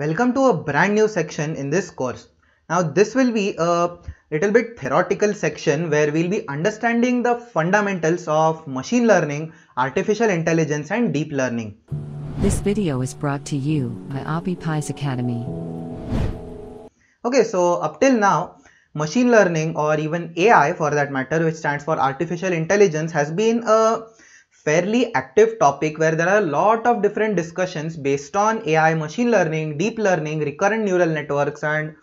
Welcome to a brand new section in this course. Now this will be a little bit theoretical section where we'll be understanding the fundamentals of machine learning, artificial intelligence and deep learning. This video is brought to you by Pies Academy. Okay, so up till now, machine learning or even AI for that matter which stands for artificial intelligence has been a fairly active topic where there are a lot of different discussions based on AI, machine learning, deep learning, recurrent neural networks and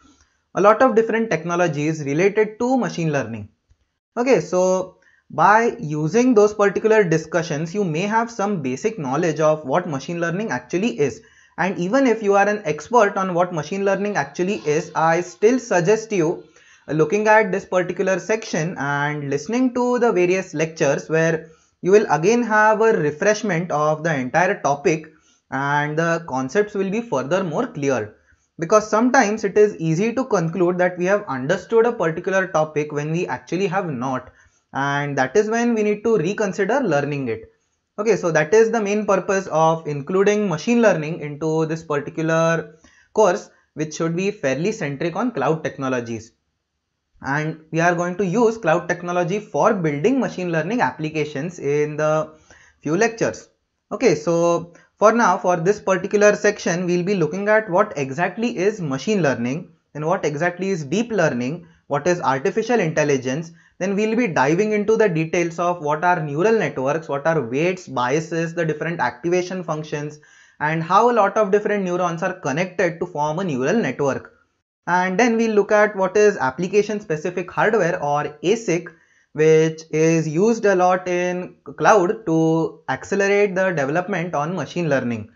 a lot of different technologies related to machine learning. Okay, so by using those particular discussions, you may have some basic knowledge of what machine learning actually is. And even if you are an expert on what machine learning actually is, I still suggest you looking at this particular section and listening to the various lectures where you will again have a refreshment of the entire topic and the concepts will be further more clear because sometimes it is easy to conclude that we have understood a particular topic when we actually have not and that is when we need to reconsider learning it okay so that is the main purpose of including machine learning into this particular course which should be fairly centric on cloud technologies and we are going to use cloud technology for building machine learning applications in the few lectures okay so for now for this particular section we'll be looking at what exactly is machine learning then what exactly is deep learning what is artificial intelligence then we'll be diving into the details of what are neural networks what are weights biases the different activation functions and how a lot of different neurons are connected to form a neural network and then we'll look at what is application specific hardware or ASIC which is used a lot in cloud to accelerate the development on machine learning.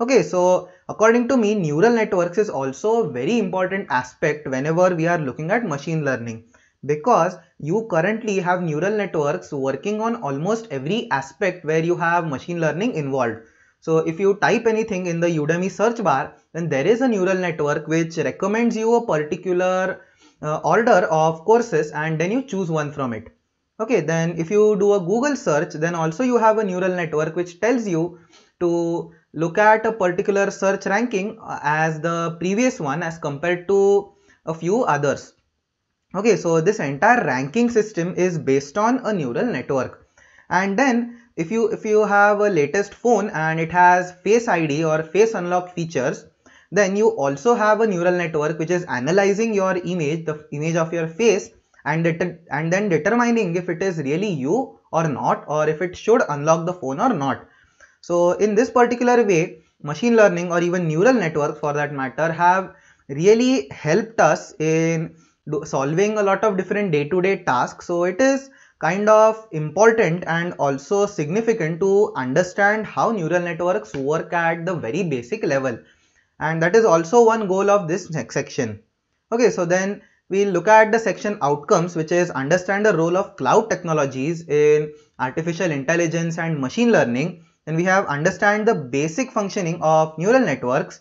Okay, so according to me neural networks is also a very important aspect whenever we are looking at machine learning because you currently have neural networks working on almost every aspect where you have machine learning involved. So if you type anything in the Udemy search bar, then there is a neural network which recommends you a particular uh, order of courses and then you choose one from it. Okay, then if you do a Google search, then also you have a neural network which tells you to look at a particular search ranking uh, as the previous one as compared to a few others. Okay, so this entire ranking system is based on a neural network. And then if you if you have a latest phone and it has face id or face unlock features then you also have a neural network which is analyzing your image the image of your face and and then determining if it is really you or not or if it should unlock the phone or not so in this particular way machine learning or even neural networks for that matter have really helped us in solving a lot of different day-to-day -day tasks so it is kind of important and also significant to understand how neural networks work at the very basic level and that is also one goal of this next section. Okay, so then we look at the section outcomes which is understand the role of cloud technologies in artificial intelligence and machine learning then we have understand the basic functioning of neural networks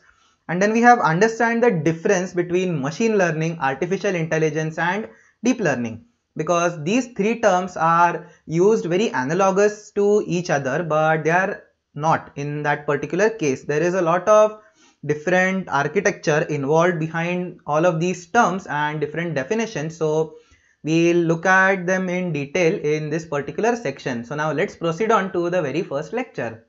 and then we have understand the difference between machine learning, artificial intelligence and deep learning because these three terms are used very analogous to each other but they are not in that particular case. There is a lot of different architecture involved behind all of these terms and different definitions. So we'll look at them in detail in this particular section. So now let's proceed on to the very first lecture.